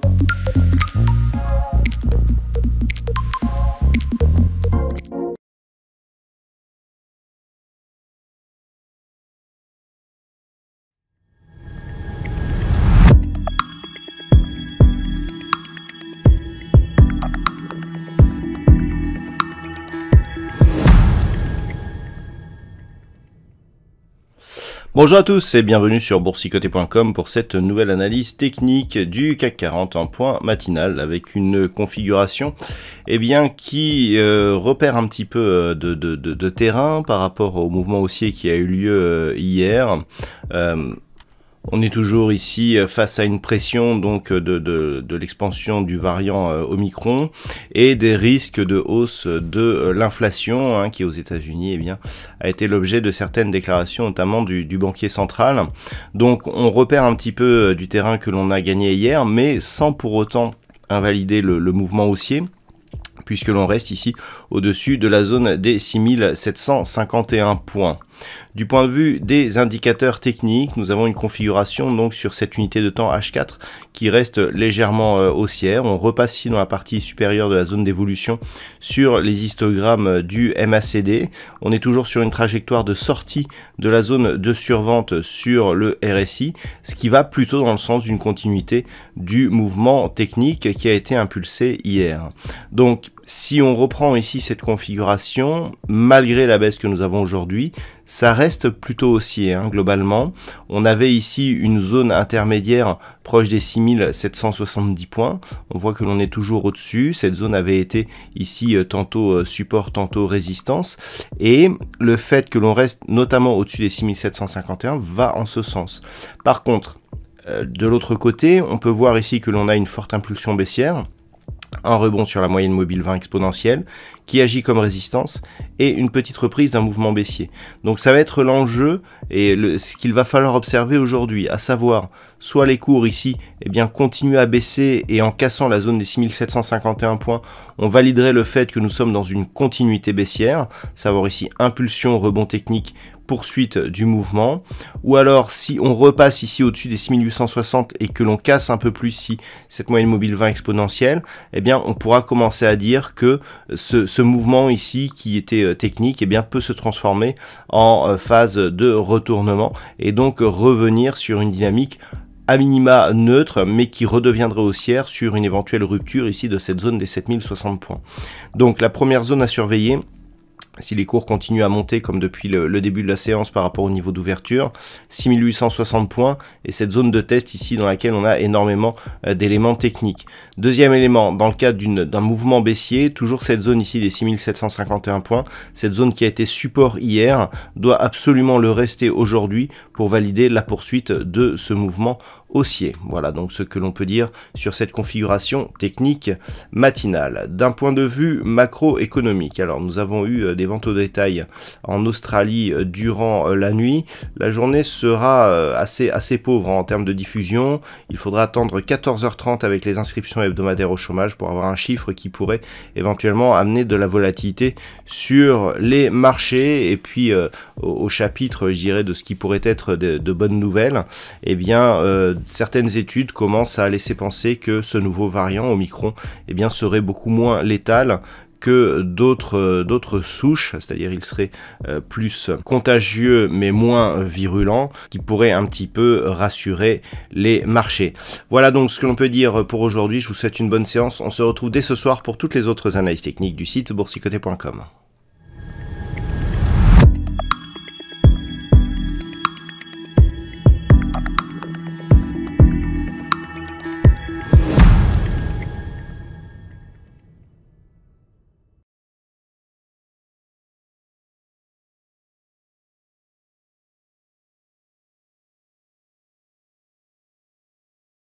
Thank you. Bonjour à tous et bienvenue sur boursicoté.com pour cette nouvelle analyse technique du CAC 40 en point matinal avec une configuration et eh bien, qui euh, repère un petit peu euh, de, terrain par rapport au mouvement haussier qui a eu lieu euh, hier. On est toujours ici euh, face à une pression donc euh, de, de, l'expansion du variant euh, Omicron et des risques de hausse de l'inflation hein, qui aux États-Unis eh bien a été l'objet de certaines déclarations notamment du, banquier central. Donc on repère un petit peu du terrain que l'on a gagné hier mais sans pour autant invalider le, le mouvement haussier puisque l'on reste ici au-dessus de la zone des 6751 points. Du point de vue des indicateurs techniques, nous avons une configuration donc sur cette unité de temps H4 qui reste légèrement euh, haussière. On repasse ici dans la partie supérieure de la zone d'évolution sur les histogrammes euh, du MACD. On est toujours sur une trajectoire de sortie de la zone de survente sur le RSI, ce qui va plutôt dans le sens d'une continuité du mouvement technique qui a été impulsé hier. Donc si on reprend ici cette configuration, malgré la baisse que nous avons aujourd'hui, ça reste plutôt haussier hein, globalement. On avait ici une zone intermédiaire proche des 6770 points. On voit que l'on est toujours au-dessus. Cette zone avait été ici euh, tantôt euh, support, tantôt résistance. Et le fait que l'on reste notamment au-dessus des 6751 va en ce sens. Par contre, euh, de l'autre côté, on peut voir ici que l'on a une forte impulsion baissière un rebond sur la moyenne mobile 20 exponentielle qui agit comme résistance et une petite reprise d'un mouvement baissier. Donc ça va être l'enjeu et ce qu'il va falloir observer aujourd'hui, à savoir soit les cours ici eh bien, continuent à baisser et en cassant la zone des 6751 points, on validerait le fait que nous sommes dans une continuité baissière, savoir ici impulsion, rebond technique, poursuite du mouvement. Ou alors si on repasse ici au-dessus des 6860 et que l'on casse un peu plus si cette moyenne mobile 20 exponentielle, eh bien on pourra commencer à dire que ce, ce mouvement ici qui était euh, technique eh bien, peut se transformer en euh, phase de retournement et donc revenir sur une dynamique à minima neutre, mais qui redeviendrait haussière sur une éventuelle rupture ici de cette zone des 7060 points. Donc la première zone à surveiller, si les cours continuent à monter comme depuis le, début de la séance par rapport au niveau d'ouverture, 6860 points et cette zone de test ici dans laquelle on a énormément euh, d'éléments techniques. Deuxième élément, dans le cadre d'un mouvement baissier, toujours cette zone ici des 6751 points, cette zone qui a été support hier, doit absolument le rester aujourd'hui pour valider la poursuite de ce mouvement haussier. Voilà donc ce que l'on peut dire sur cette configuration technique matinale. D'un point de vue macroéconomique, alors nous avons eu euh, des ventes au détail en Australie euh, durant euh, la nuit. La journée sera assez, assez pauvre en termes de diffusion. Il faudra attendre 14h30 avec les inscriptions hebdomadaires au chômage pour avoir un chiffre qui pourrait éventuellement amener de la volatilité sur les marchés. Et puis au, chapitre, je dirais, de ce qui pourrait être de, bonnes nouvelles, eh bien, certaines études commencent à laisser penser que ce nouveau variant Omicron eh bien, serait beaucoup moins létal que d'autres euh, d'autres souches, c'est-à-dire il serait euh, plus contagieux mais moins virulent, qui pourrait un petit peu rassurer les marchés. Voilà donc ce que l'on peut dire pour aujourd'hui. Je vous souhaite une bonne séance. On se retrouve dès ce soir pour toutes les autres analyses techniques du site boursicoté.com.